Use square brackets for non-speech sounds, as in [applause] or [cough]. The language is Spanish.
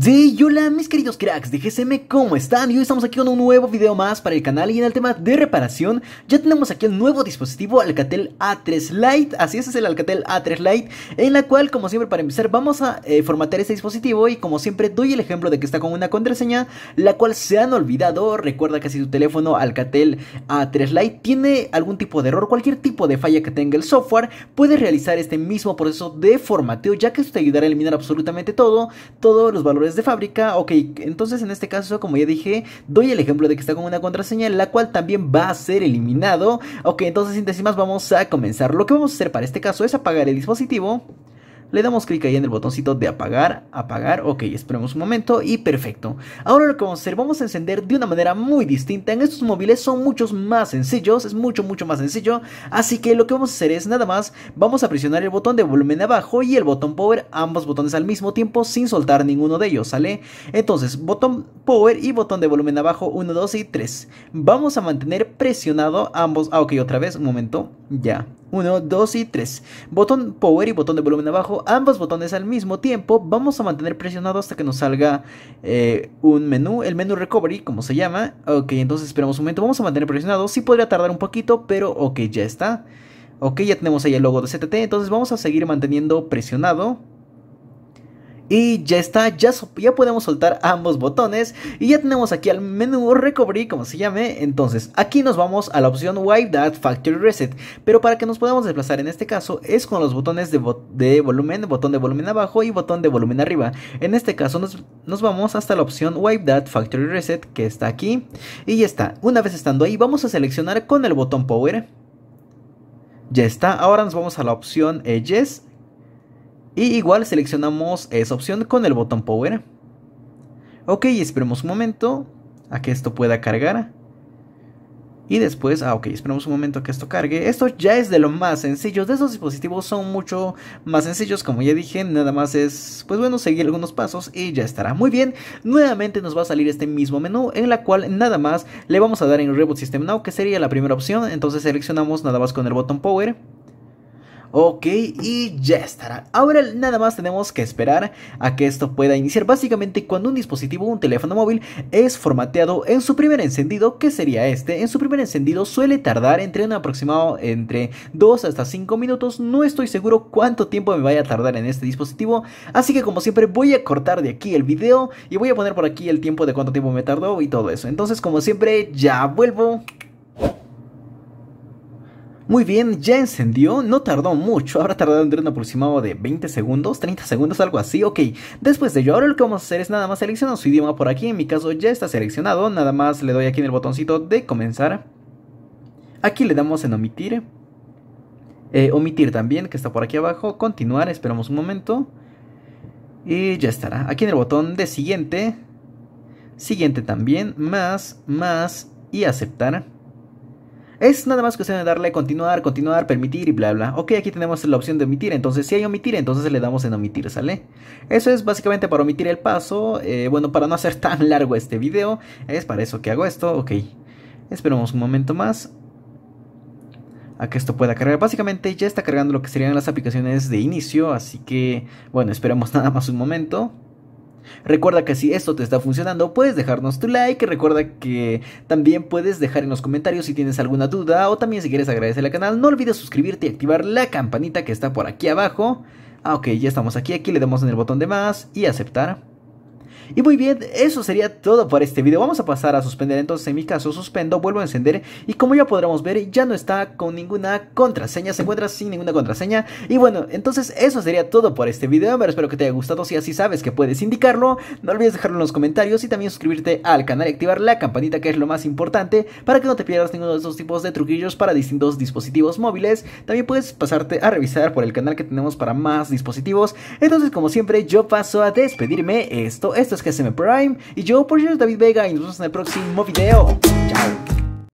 Sí, hola mis queridos cracks de GSM, ¿cómo están? Y hoy estamos aquí con un nuevo video más para el canal y en el tema de reparación ya tenemos aquí el nuevo dispositivo Alcatel A3 Lite, así es, es el Alcatel A3 Lite, en la cual como siempre para empezar vamos a eh, formatear este dispositivo y como siempre doy el ejemplo de que está con una contraseña la cual se han olvidado, recuerda que si tu teléfono Alcatel A3 Lite tiene algún tipo de error, cualquier tipo de falla que tenga el software, puedes realizar este mismo proceso de formateo ya que esto te ayudará a eliminar absolutamente todo, todos los valores de fábrica. Ok, entonces en este caso, como ya dije, doy el ejemplo de que está con una contraseña, la cual también va a ser eliminado. Ok, entonces sin decir más, vamos a comenzar. Lo que vamos a hacer para este caso es apagar el dispositivo. Le damos clic ahí en el botoncito de apagar, apagar, ok, esperemos un momento y perfecto. Ahora lo que vamos a hacer, vamos a encender de una manera muy distinta. En estos móviles son muchos más sencillos, es mucho, mucho más sencillo. Así que lo que vamos a hacer es nada más, vamos a presionar el botón de volumen abajo y el botón power, ambos botones al mismo tiempo sin soltar ninguno de ellos, ¿sale? Entonces, botón power y botón de volumen abajo, 1, 2 y 3. Vamos a mantener presionado ambos, ah, ok, otra vez, un momento, ya. 1, 2 y 3. Botón power y botón de volumen abajo, ambos botones al mismo tiempo. Vamos a mantener presionado hasta que nos salga eh, un menú, el menú recovery, como se llama. Ok, entonces esperamos un momento, vamos a mantener presionado. Sí podría tardar un poquito, pero ok, ya está. Ok, ya tenemos ahí el logo de CTT, entonces vamos a seguir manteniendo presionado. Y ya está, ya, ya podemos soltar ambos botones y ya tenemos aquí al menú Recovery, como se llame. Entonces, aquí nos vamos a la opción Wipe That Factory Reset, pero para que nos podamos desplazar en este caso es con los botones de, de volumen, botón de volumen abajo y botón de volumen arriba. En este caso nos, vamos hasta la opción Wipe That Factory Reset que está aquí y ya está. Una vez estando ahí vamos a seleccionar con el botón Power. Ya está, ahora nos vamos a la opción Edges y igual seleccionamos esa opción con el botón power. Ok, esperemos un momento a que esto pueda cargar. Y después, ah ok, esperemos un momento a que esto cargue. Esto ya es de lo más sencillo. De esos dispositivos son mucho más sencillos, como ya dije. Nada más es, pues bueno, seguir algunos pasos y ya estará. Muy bien, nuevamente nos va a salir este mismo menú en la cual nada más le vamos a dar en Reboot System Now, que sería la primera opción. Entonces seleccionamos nada más con el botón Power. Ok, y ya estará. Ahora nada más tenemos que esperar a que esto pueda iniciar. Básicamente cuando un dispositivo, un teléfono móvil, es formateado en su primer encendido, que sería este, en su primer encendido suele tardar entre un aproximado entre 2 hasta 5 minutos. No estoy seguro cuánto tiempo me vaya a tardar en este dispositivo. Así que como siempre voy a cortar de aquí el video y voy a poner por aquí el tiempo de cuánto tiempo me tardó y todo eso. Entonces como siempre ya vuelvo. Muy bien, ya encendió, no tardó mucho, habrá tardado entre un aproximado de 20 segundos, 30 segundos, algo así, ok. Después de ello, ahora lo que vamos a hacer es nada más seleccionar su idioma por aquí, en mi caso ya está seleccionado, nada más le doy aquí en el botoncito de comenzar. Aquí le damos en omitir. Eh, omitir también, que está por aquí abajo. Continuar, esperamos un momento. Y ya estará. Aquí en el botón de siguiente. Siguiente también. Más, más y aceptar. Es nada más cuestión de darle continuar, continuar, permitir y bla bla. Ok, aquí tenemos la opción de omitir, entonces si hay omitir, entonces le damos en omitir, ¿sale? Eso es básicamente para omitir el paso, eh, bueno, para no hacer [laughs] tan largo este video, es para eso que hago esto, ok. Esperamos un momento más a que esto pueda cargar. Básicamente ya está cargando lo que serían las aplicaciones de inicio, así que bueno, esperamos [laughs] nada más un momento. Recuerda que si esto te está funcionando, puedes dejarnos tu like. Recuerda que también puedes dejar en los comentarios si tienes alguna duda o también si quieres agradecerle al canal. No olvides suscribirte y activar la campanita que está por aquí abajo. Ah, ok, ya estamos aquí. Aquí le damos en el botón de más y aceptar. Y muy bien, eso sería todo por este video. Vamos a pasar a suspender, entonces en mi caso suspendo, vuelvo a encender y como ya podremos ver, ya no está con ninguna contraseña, se encuentra sin ninguna contraseña. Y bueno, entonces eso sería todo por este video, pero espero que te haya gustado. Si así sabes que puedes indicarlo, no olvides dejarlo en los comentarios y también suscribirte al canal y activar la campanita que es lo más importante para que no te pierdas ninguno de estos tipos de truquillos para distintos dispositivos móviles. También puedes pasarte a revisar por el canal que tenemos para más dispositivos. Entonces, como siempre, yo paso a despedirme. Esto, esto es Podcast GSM Prime. Y yo, por David Vega, y nos vemos en el próximo video.